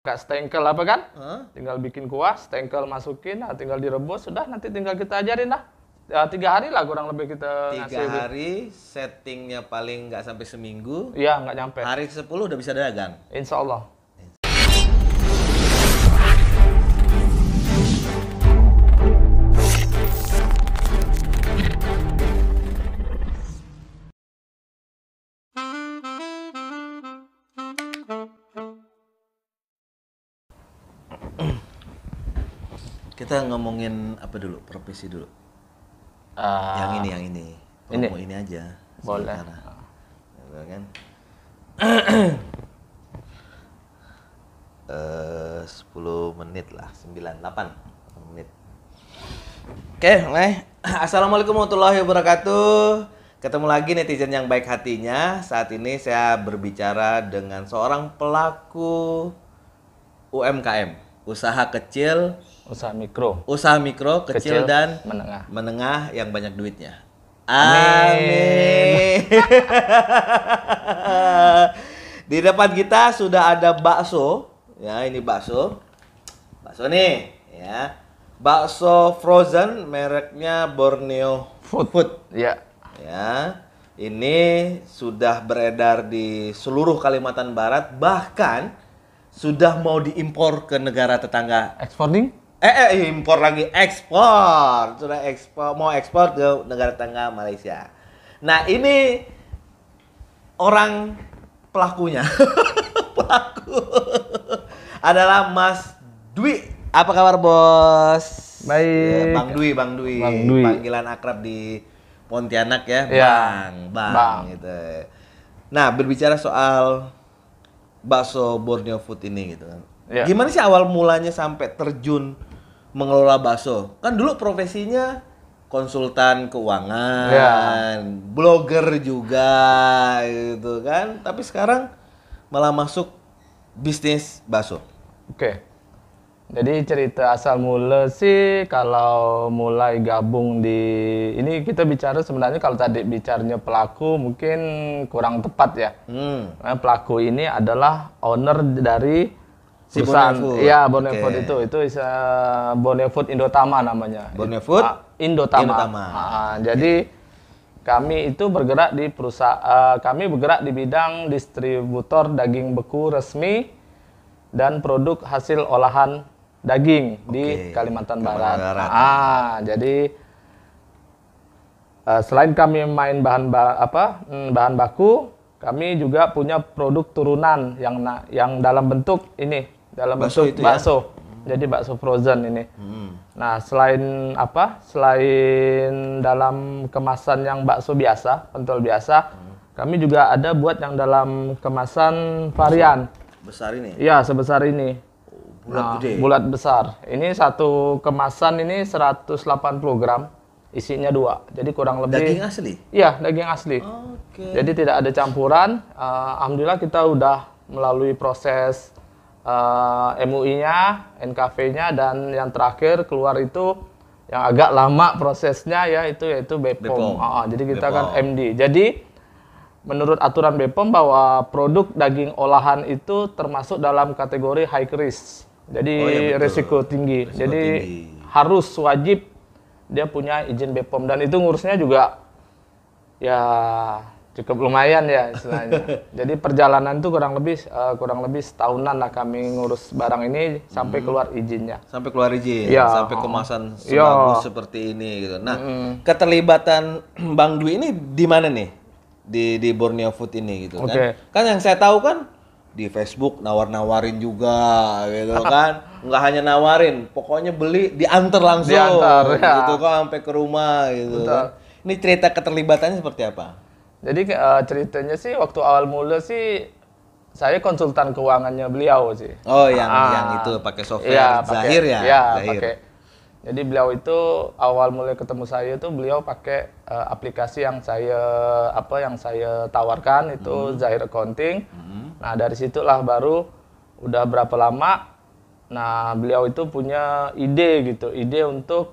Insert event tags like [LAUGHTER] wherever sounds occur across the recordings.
Kak stengkel apa kan? Huh? Tinggal bikin kuah, stengkel masukin, nah, tinggal direbus, sudah nanti tinggal kita ajarin lah. Ya, tiga hari lah kurang lebih kita tiga ngasih. hari settingnya paling nggak sampai seminggu iya nggak nyampe hari ke sepuluh udah bisa dagang insya Allah Kita ngomongin apa dulu? Profesi dulu. Uh, yang ini, yang ini. Kalau ini. ini aja. Boleh. Ya, kan? [CLEARS THROAT] uh, menit lah, sembilan, delapan menit. Oke, okay, [CLEARS THROAT] mulai. Assalamualaikum warahmatullahi wabarakatuh. Ketemu lagi netizen yang baik hatinya. Saat ini saya berbicara dengan seorang pelaku UMKM usaha kecil, usaha mikro, usaha mikro kecil, kecil dan menengah, menengah yang banyak duitnya. Amin. Amin. Di depan kita sudah ada bakso, ya ini bakso, bakso nih, ya bakso frozen mereknya Borneo Food. Food. Ya. Ya. Ini sudah beredar di seluruh Kalimantan Barat bahkan sudah mau diimpor ke negara tetangga. Exporting? Eh, eh impor lagi ekspor. Sudah ekspor mau ekspor ke negara tetangga Malaysia. Nah, ini orang pelakunya. [LAUGHS] Pelaku adalah Mas Dwi. Apa kabar, Bos? Baik. Ya, bang Dwi, Bang Dwi. Bang Dwi. Panggilan akrab di Pontianak ya, ya. Bang, Bang, bang. gitu. Nah, berbicara soal bakso Borneo Food ini gitu kan. Ya. Gimana sih awal mulanya sampai terjun mengelola bakso? Kan dulu profesinya konsultan keuangan, ya. blogger juga gitu kan. Tapi sekarang malah masuk bisnis bakso. Oke. Okay. Jadi cerita asal mula sih kalau mulai gabung di ini kita bicara sebenarnya kalau tadi bicaranya pelaku mungkin kurang tepat ya. Hmm. Nah, pelaku ini adalah owner dari si perusahaan, Iya ya Bonnefood okay. itu itu is uh, eh, Bonnefood Indotama namanya. Bonnefood uh, ah, Indotama. Indotama. Uh, ah, okay. Ah, jadi kami itu bergerak di perusahaan uh, eh, kami bergerak di bidang distributor daging beku resmi dan produk hasil olahan daging okay. di Kalimantan, Barat. Barat. Ah, jadi uh, selain kami main bahan ba apa hmm, bahan baku, kami juga punya produk turunan yang yang dalam bentuk ini, dalam bakso bentuk itu ya? bakso. Ya? Jadi bakso frozen ini. Hmm. Nah, selain apa? Selain dalam kemasan yang bakso biasa, pentol biasa, hmm. kami juga ada buat yang dalam kemasan varian. Besar ini. Iya, sebesar ini bulat nah, gede. Bulat besar. Ini satu kemasan ini 180 gram, isinya dua. Jadi kurang lebih. Daging asli. Iya, daging asli. Oke. Okay. Jadi tidak ada campuran. Uh, Alhamdulillah kita udah melalui proses uh, eh, MUI-nya, NKV-nya, dan yang terakhir keluar itu yang agak lama prosesnya ya itu yaitu BPOM. Bepom. Uh, ah, ah, jadi kita BPOM. kan MD. Jadi menurut aturan BPOM bahwa produk daging olahan itu termasuk dalam kategori high risk. Jadi oh, ya resiko tinggi. resiko Jadi tinggi. harus wajib dia punya izin BPOM dan itu ngurusnya juga ya cukup lumayan ya istilahnya. [LAUGHS] Jadi perjalanan itu kurang lebih uh, kurang lebih setahunan lah kami ngurus barang ini sampai hmm. keluar izinnya. Sampai keluar izin, ya. sampai kemasan ya. sebagus seperti ini gitu. Nah, hmm. keterlibatan [CLEARS THROAT] Bang Dwi ini di mana nih? Di di Borneo Food ini gitu okay. kan. Kan yang saya tahu kan di Facebook nawar-nawarin juga gitu [LAUGHS] kan nggak hanya nawarin pokoknya beli diantar langsung diantar, ya. gitu kan sampai ke rumah gitu kan. ini cerita keterlibatannya seperti apa jadi uh, ceritanya sih waktu awal mula sih saya konsultan keuangannya beliau sih oh yang ah, yang itu pakai software iya, ya, iya, Zahir ya ya Zahir. Pake. jadi beliau itu awal mulai ketemu saya itu beliau pakai uh, aplikasi yang saya apa yang saya tawarkan itu hmm. Zahir Accounting. Hmm. Nah dari situlah baru udah berapa lama, nah beliau itu punya ide gitu, ide untuk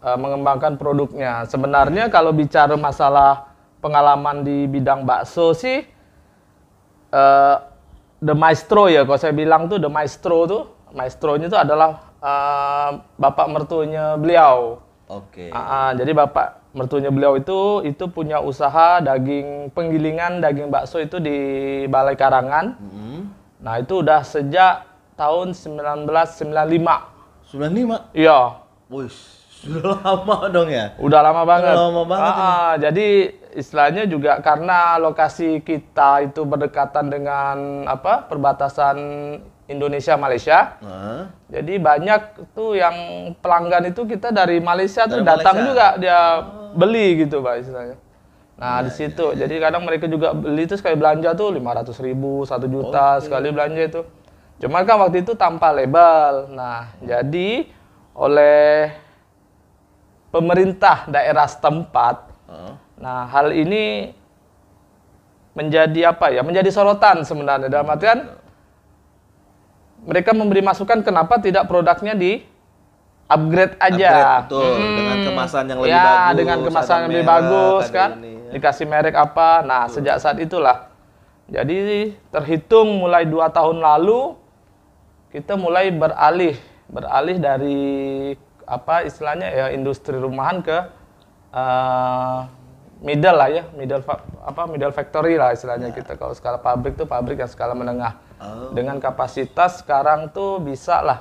uh, mengembangkan produknya. Sebenarnya kalau bicara masalah pengalaman di bidang bakso sih, uh, the maestro ya, kalau saya bilang tuh the maestro tuh, maestro nya itu adalah uh, bapak mertuanya beliau. Oke. Okay. Uh, uh, ah, jadi bapak mertuanya beliau itu itu punya usaha daging penggilingan daging bakso itu di Balai Karangan. Mm-hmm. Nah, itu udah sejak tahun 1995. 95? Iya. Wih, sudah lama dong ya. Udah lama banget. Udah lama banget. Aa, ah, jadi istilahnya juga karena lokasi kita itu berdekatan dengan apa? perbatasan Indonesia Malaysia. Jadi banyak tuh yang pelanggan itu kita dari Malaysia dari tuh datang juga dia oh. beli gitu pak istilahnya. Nah ya, di iya, situ ya, ya. jadi kadang mereka juga beli itu sekali belanja tuh lima ratus ribu satu juta okay. sekali belanja itu. Cuma kan waktu itu tanpa label. Nah hmm. jadi oleh pemerintah daerah setempat. Nah hal ini menjadi apa ya menjadi sorotan sebenarnya dalam artian mereka memberi masukan kenapa tidak produknya di upgrade aja. Upgrade, betul, hmm. dengan kemasan yang lebih ya, bagus. dengan kemasan yang lebih bagus kan. Ini, ya. Dikasih merek apa. Nah, betul. sejak saat itulah. Jadi terhitung mulai dua tahun lalu kita mulai beralih, beralih dari apa istilahnya ya industri rumahan ke uh, middle lah ya, middle apa middle factory lah istilahnya ya. kita. Gitu. Kalau skala pabrik tuh pabrik yang skala menengah. Oh. Dengan kapasitas sekarang tuh bisa lah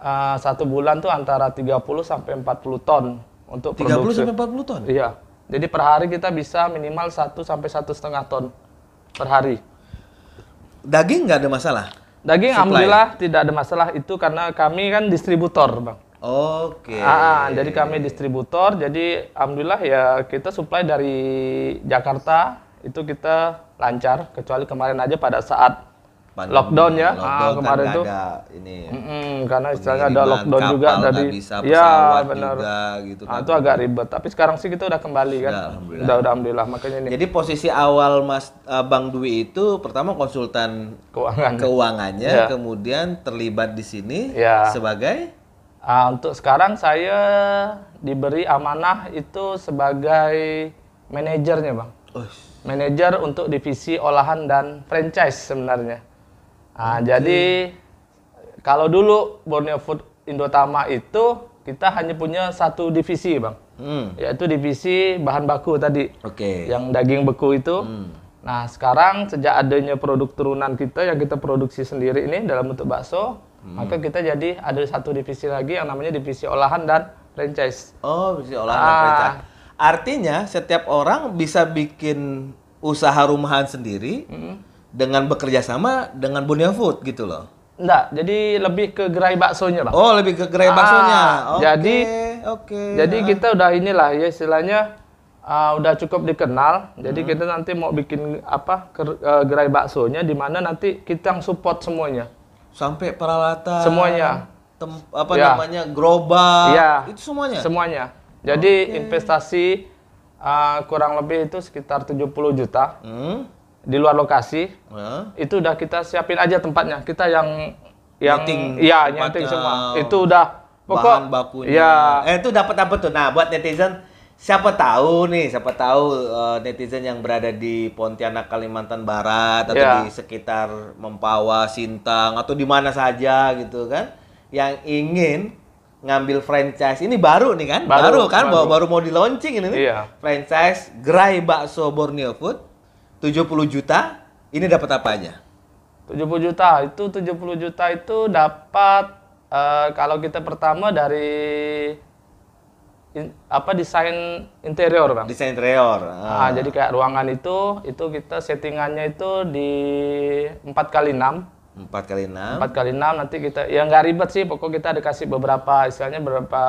uh, satu bulan tuh antara 30 sampai 40 ton untuk 30 produksi. sampai 40 ton. Iya. Jadi per hari kita bisa minimal 1 sampai satu setengah ton per hari. Daging nggak ada masalah. Daging Supply. alhamdulillah tidak ada masalah itu karena kami kan distributor, Bang. Oke. Okay. Ah, ah, jadi kami distributor. Jadi alhamdulillah ya kita supply dari Jakarta itu kita lancar kecuali kemarin aja pada saat Pandemi, lockdown ya. Ah, lockdown ah, kemarin kan itu ada ini. Mm -mm, karena istilahnya ada lockdown kapal, juga dari bisa ya benar. Juga, gitu ah, kan. itu agak ribet, tapi sekarang sih kita udah kembali kan. Udah, alhamdulillah. Udah, udah alhamdulillah makanya ini. Jadi posisi awal Mas uh, Bang Dwi itu pertama konsultan keuangan keuangannya, ya. kemudian terlibat di sini ya. sebagai Uh, untuk sekarang saya diberi amanah itu sebagai manajernya bang. Manajer untuk divisi olahan dan franchise sebenarnya. Uh, ah, okay. Jadi kalau dulu Borneo Food Indotama itu kita hanya punya satu divisi bang, hmm. yaitu divisi bahan baku tadi, okay. yang daging beku itu. Hmm. Nah sekarang sejak adanya produk turunan kita yang kita produksi sendiri ini dalam bentuk bakso, Hmm. Maka kita jadi ada satu divisi lagi yang namanya divisi olahan dan franchise. Oh, divisi olahan ah. dan franchise. Artinya setiap orang bisa bikin usaha rumahan sendiri hmm. dengan bekerja sama dengan Bunia Food gitu loh. Enggak, jadi lebih ke gerai baksonya, lah. Oh, lebih ke gerai ah, baksonya. Okay, jadi oke. Okay. Jadi ah. kita udah inilah ya istilahnya uh, udah cukup dikenal. Jadi hmm. kita nanti mau bikin apa eh, gerai baksonya di mana nanti kita yang support semuanya sampai peralatan semuanya tem, apa ya. namanya gerobak ya. itu semuanya semuanya jadi okay. investasi uh, kurang lebih itu sekitar 70 juta hmm? di luar lokasi huh? Ya. itu udah kita siapin aja tempatnya kita yang yang nyeting, ya nyeting semua itu udah pokok bahan bakunya ya eh itu dapat apa tuh nah buat netizen siapa tahu nih, siapa tahu uh, netizen yang berada di Pontianak Kalimantan Barat atau yeah. di sekitar Mempawa, Sintang atau di mana saja gitu kan, yang ingin ngambil franchise ini baru nih kan, baru, baru kan, baru. baru mau di launching ini nih, iya. franchise Gerai Bakso Borneo Food, 70 juta, ini dapat apa aja? 70 juta itu 70 juta itu dapat uh, kalau kita pertama dari in, apa desain interior bang desain interior ah. Nah, jadi kayak ruangan itu itu kita settingannya itu di empat kali enam empat kali enam empat kali enam nanti kita ya nggak ribet sih pokok kita ada kasih beberapa istilahnya beberapa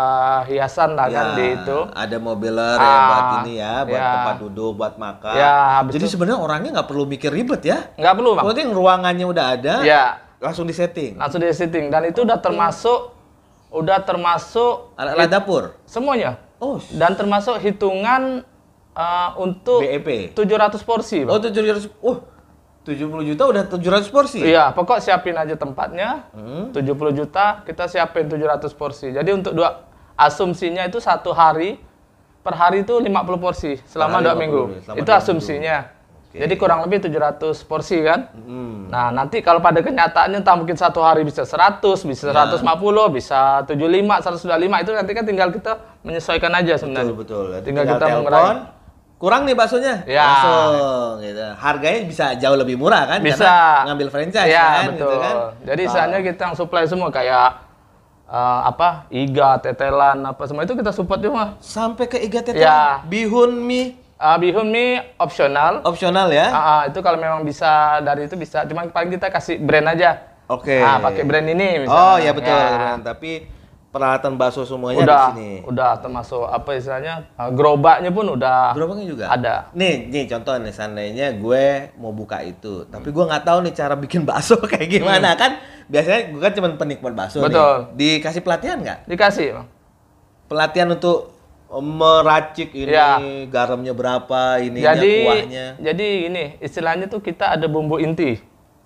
hiasan lah kan ya, kan di itu ada mobiler ya ah, ya buat ini ya buat ya. tempat duduk buat makan ya, jadi sebenarnya orangnya nggak perlu mikir ribet ya nggak perlu bang penting ruangannya udah ada ya langsung setting langsung di setting dan itu udah termasuk udah termasuk alat-alat dapur semuanya oh dan termasuk hitungan uh, untuk BEP 700 porsi Bang. oh 700 oh 70 juta udah 700 porsi? Iya, pokok siapin aja tempatnya. Hmm. 70 juta, kita siapin 700 porsi. Jadi untuk dua asumsinya itu satu hari per hari itu 50 porsi selama dua minggu. Itu asumsinya. Minggu. Okay. Jadi kurang lebih 700 porsi kan. Mm. Nah, nanti kalau pada kenyataannya entah mungkin satu hari bisa 100, bisa 150, iya. nah. bisa 75, 125 itu nanti kan tinggal kita menyesuaikan aja sebenarnya. Betul, betul. Tinggal, tinggal kita telepon, mengurangi. Kurang nih baksonya. Ya. Langsung gitu. Harganya bisa jauh lebih murah kan bisa. karena ngambil franchise ya, kan gitu betul. gitu kan. Jadi misalnya oh. kita yang supply semua kayak uh, apa iga tetelan apa semua itu kita support juga sampai ke iga tetelan ya. bihun mie Uh, bihun mie opsional. Opsional ya? Uh, uh, itu kalau memang bisa dari itu bisa. Cuma paling kita kasih brand aja. Oke. Okay. Ah, pakai brand ini misalnya. Oh, iya betul. Ya. Tapi peralatan bakso semuanya udah, di sini. Udah termasuk apa istilahnya gerobaknya pun udah. Gerobaknya juga ada. Nih, nih contoh nih seandainya gue mau buka itu, tapi gue nggak tahu nih cara bikin bakso [LAUGHS] kayak gimana hmm. kan? Biasanya gue kan cuma penikmat bakso Betul. nih. Dikasih pelatihan nggak? Dikasih. Pelatihan untuk meracik ini ya. garamnya berapa ini jadi, kuahnya. Jadi ini istilahnya tuh kita ada bumbu inti.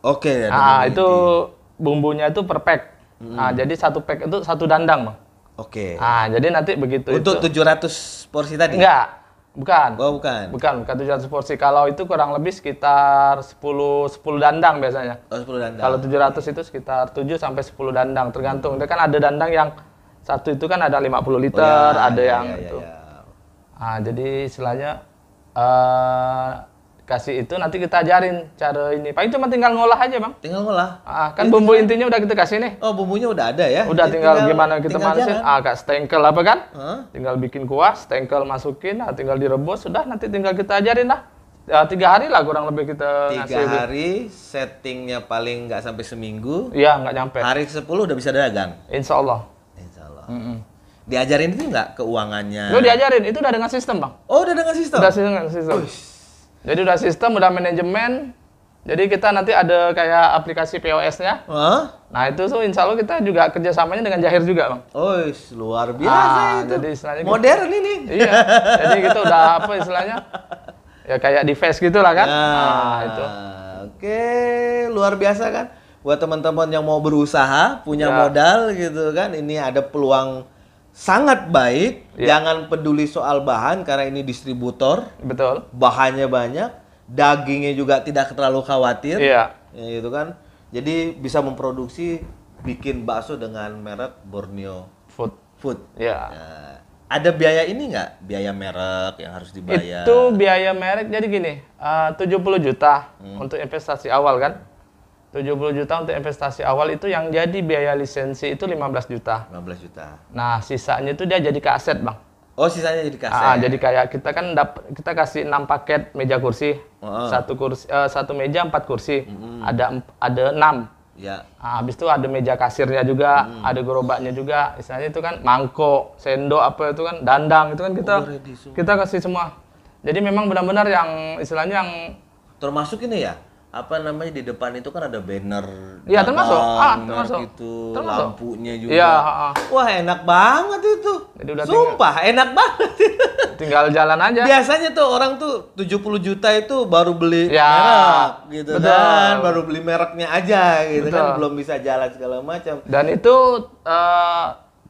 Oke. Okay, nah, itu inti. bumbunya itu per pack. Hmm. Ah jadi satu pack itu satu dandang, Oke. Okay. Ah, jadi nanti begitu Untuk itu. 700 porsi tadi? Enggak. Bukan. Oh, bukan. Bukan, bukan ratus porsi. Kalau itu kurang lebih sekitar sepuluh sepuluh dandang biasanya. Oh, 10 dandang. Kalau tujuh ratus itu sekitar tujuh sampai sepuluh dandang, tergantung. Itu kan ada dandang yang satu itu kan ada 50 liter, oh, ya, ada ya, yang ya, itu. Ya, ya. Nah, jadi istilahnya uh, kasih itu nanti kita ajarin cara ini. Pak cuma tinggal ngolah aja, Bang. Tinggal ngolah. Ah, kan ya, bumbu tinggal. intinya udah kita kasih nih. Oh, bumbunya udah ada ya. Udah tinggal, tinggal gimana kita tinggal manasin. Ah, kayak stengkel apa kan? Huh? Tinggal bikin kuah, stengkel masukin, nah, tinggal direbus, sudah nanti tinggal kita ajarin lah. Ya, tiga hari lah kurang lebih kita tiga ngasih. hari settingnya paling nggak sampai seminggu iya nggak nyampe hari sepuluh udah bisa dagang insya Allah Mm -mm. Diajarin itu nggak keuangannya? lu diajarin, itu udah dengan sistem bang. Oh udah dengan sistem? Udah sistem, sistem. Uish. Jadi udah sistem, udah manajemen. Jadi kita nanti ada kayak aplikasi POS-nya. Huh? Nah itu tuh insya Allah kita juga kerjasamanya dengan Jahir juga bang. Oh luar biasa ah, itu. Jadi istilahnya gitu. modern kita, ini. Iya. jadi kita gitu, udah apa istilahnya? Ya kayak di face gitu lah kan. Nah, nah itu. Oke, luar biasa kan buat teman-teman yang mau berusaha punya ya. modal gitu kan ini ada peluang sangat baik ya. jangan peduli soal bahan karena ini distributor betul bahannya banyak dagingnya juga tidak terlalu khawatir ya, ya gitu kan jadi bisa memproduksi bikin bakso dengan merek Borneo Food Food ya nah, ada biaya ini nggak biaya merek yang harus dibayar itu biaya merek jadi gini eh, uh, 70 juta hmm. untuk investasi awal kan 70 juta untuk investasi awal itu yang jadi biaya lisensi itu 15 juta. 15 juta. Nah, sisanya itu dia jadi ke aset, Bang. Oh, sisanya jadi ke aset. Ah, ah, jadi kayak kita kan dapat kita kasih 6 paket meja kursi. Oh. Satu kursi uh, satu meja 4 kursi. Mm -hmm. Ada ada 6. Ya. Nah, habis itu ada meja kasirnya juga, hmm. ada gerobaknya juga. Istilahnya itu kan mangkok, sendok apa itu kan, dandang itu kan kita oh, kita kasih semua. Jadi memang benar-benar yang istilahnya yang termasuk ini ya? apa namanya di depan itu kan ada banner ya termasuk ah termasuk itu termasuk. lampunya juga ya, ah, ah. wah enak banget itu Jadi udah sumpah tinggal, enak banget [LAUGHS] tinggal jalan aja biasanya tuh orang tuh 70 juta itu baru beli ya, merek gitu betul. kan baru beli mereknya aja gitu kan. betul. kan belum bisa jalan segala macam dan itu uh,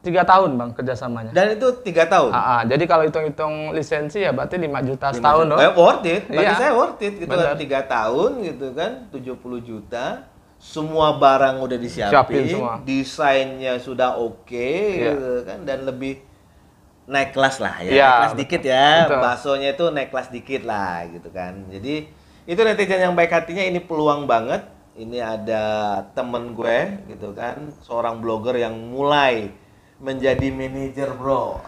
tiga tahun bang kerjasamanya. Dan itu tiga tahun. Aa, ah, ah. jadi kalau hitung-hitung lisensi ya berarti lima juta setahun dong. Eh, worth it. Bagi iya. saya worth it gitu kan tiga tahun gitu kan tujuh puluh juta. Semua barang udah disiapin, Siapin semua. desainnya sudah oke okay, iya. gitu kan dan lebih naik kelas lah ya, ya kelas dikit ya. Betul. Baksonya itu naik kelas dikit lah gitu kan. Jadi itu netizen yang baik hatinya ini peluang banget. Ini ada temen gue gitu kan, seorang blogger yang mulai menjadi manajer bro.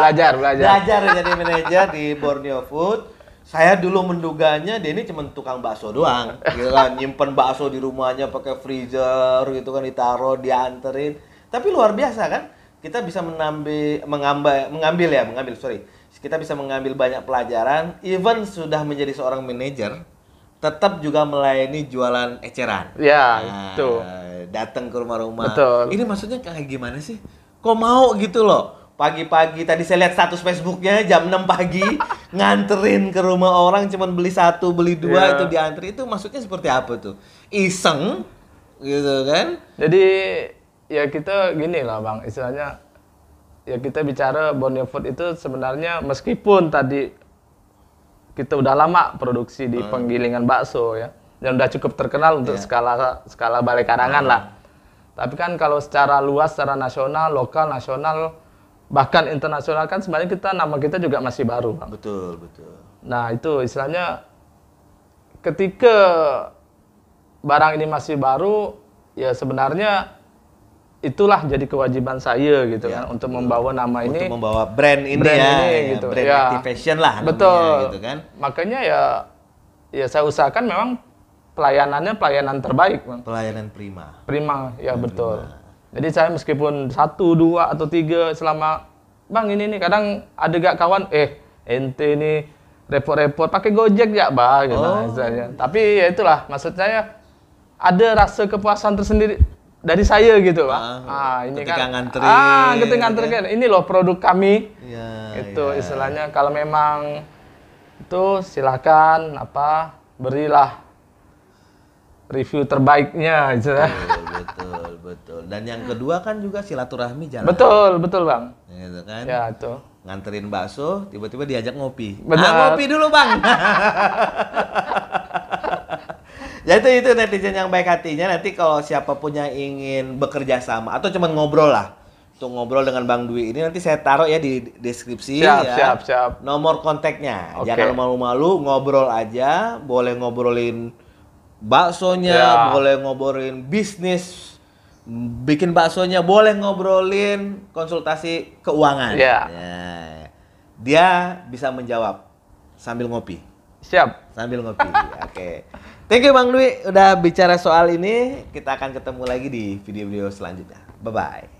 belajar, belajar. Belajar jadi manajer di Borneo Food. Saya dulu menduganya dia ini cuma tukang bakso doang, Gila, gitu kan. nyimpen bakso di rumahnya pakai freezer gitu kan ditaruh, dianterin. Tapi luar biasa kan, kita bisa menambil, mengambil, mengambil ya, mengambil sorry, kita bisa mengambil banyak pelajaran. Even sudah menjadi seorang manajer, tetap juga melayani jualan eceran. Ya, nah, itu. Datang ke rumah-rumah. Ini maksudnya kayak gimana sih? Kok mau gitu loh? Pagi-pagi tadi saya lihat status Facebooknya jam 6 pagi [LAUGHS] nganterin ke rumah orang cuman beli satu, beli dua ya. itu diantri. Itu maksudnya seperti apa tuh? Iseng gitu kan? Jadi ya kita gini lah Bang, istilahnya ya kita bicara Bonnie Food itu sebenarnya meskipun tadi kita udah lama produksi di hmm. penggilingan bakso ya dan udah cukup terkenal untuk yeah. skala skala balai karangan hmm. lah tapi kan kalau secara luas secara nasional lokal nasional bahkan internasional kan sebenarnya kita nama kita juga masih baru bang. betul betul nah itu istilahnya ketika barang ini masih baru ya sebenarnya itulah jadi kewajiban saya gitu ya, kan untuk membawa nama untuk ini untuk membawa brand ini brand ya, ini, ya gitu. brand ya. activation lah betul namanya, gitu kan makanya ya ya saya usahakan memang pelayanannya pelayanan terbaik bang. pelayanan prima prima ya prima. betul jadi saya meskipun satu dua atau tiga selama bang ini nih kadang ada gak kawan eh ente ini repot-repot pakai gojek ya bang gitu oh. tapi ya itulah maksud saya ada rasa kepuasan tersendiri dari saya gitu pak. Ah, ah ini kan. Ngantri, Ah, ketika ya nganterin. Kan? kan? Ini loh produk kami. Ya, itu ya. istilahnya kalau memang itu silakan apa berilah review terbaiknya gitu. Betul, betul, betul. Dan yang kedua kan juga silaturahmi jalan. Betul, betul, Bang. Gitu kan? Ya, itu. Nganterin bakso, tiba-tiba diajak ngopi. Ah, Benar. Ah, ngopi dulu, Bang. [LAUGHS] ya itu itu netizen yang baik hatinya nanti kalau siapapun yang ingin bekerja sama atau cuma ngobrol lah untuk ngobrol dengan Bang Dwi ini nanti saya taruh ya di deskripsi siap, ya. Siap, siap. Nomor kontaknya. Okay. Jangan malu-malu, ngobrol aja, boleh ngobrolin baksonya, yeah. boleh ngobrolin bisnis bikin baksonya, boleh ngobrolin konsultasi keuangan. Yeah. Ya. Dia bisa menjawab sambil ngopi. Siap. Sambil ngopi. Oke. Okay. Thank you Bang Dwi udah bicara soal ini. Kita akan ketemu lagi di video-video selanjutnya. Bye bye.